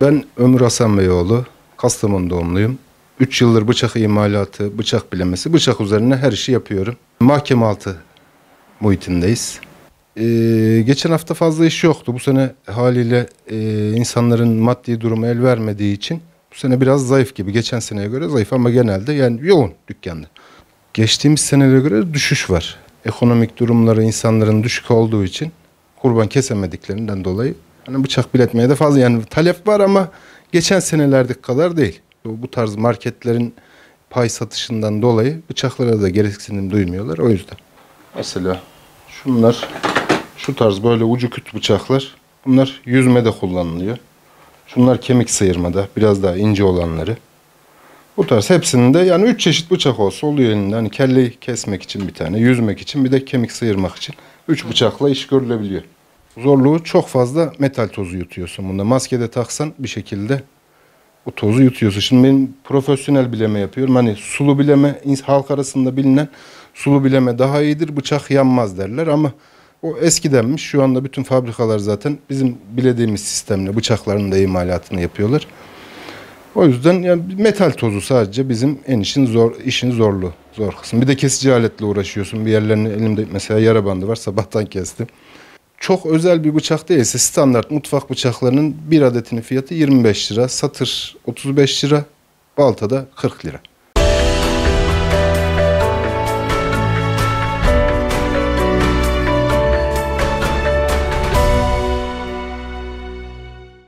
Ben Ömür Hasan Beyoğlu, Kastamonu doğumluyum. 3 yıldır bıçak imalatı, bıçak bilemesi, bıçak üzerine her işi yapıyorum. Mahkeme altı muhitindeyiz. Ee, geçen hafta fazla iş yoktu. Bu sene haliyle e, insanların maddi durumu el vermediği için bu sene biraz zayıf gibi. Geçen seneye göre zayıf ama genelde yani yoğun dükkanda. Geçtiğimiz senelere göre düşüş var. Ekonomik durumları insanların düşük olduğu için kurban kesemediklerinden dolayı Hani bıçak biletmeye de fazla yani talep var ama geçen senelerdeki kadar değil. Bu tarz marketlerin pay satışından dolayı bıçaklara da gereksinim duymuyorlar o yüzden. Mesela şunlar şu tarz böyle ucu küt bıçaklar bunlar yüzmede kullanılıyor. Şunlar kemik sıyırmada biraz daha ince olanları. Bu tarz hepsinin de yani üç çeşit bıçak olsa oluyor elinde. Hani kelleyi kesmek için bir tane, yüzmek için bir de kemik sıyırmak için. Üç bıçakla iş görülebiliyor zorluğu çok fazla metal tozu yutuyorsun bunda. Maske de taksan bir şekilde o tozu yutuyorsun. Şimdi ben profesyonel bileme yapıyorum. Hani sulu bileme halk arasında bilinen sulu bileme daha iyidir bıçak yanmaz derler ama o eskidenmiş. Şu anda bütün fabrikalar zaten bizim bilediğimiz sistemle bıçakların da imalatını yapıyorlar. O yüzden yani metal tozu sadece bizim en işin zor işin zorlu zor kısmı. Bir de kesici aletle uğraşıyorsun. Bir yerlerini elimde mesela yara bandı var. Sabahtan kestim çok özel bir bıçak değilse standart mutfak bıçaklarının bir adetinin fiyatı 25 lira, satır 35 lira, balta da 40 lira.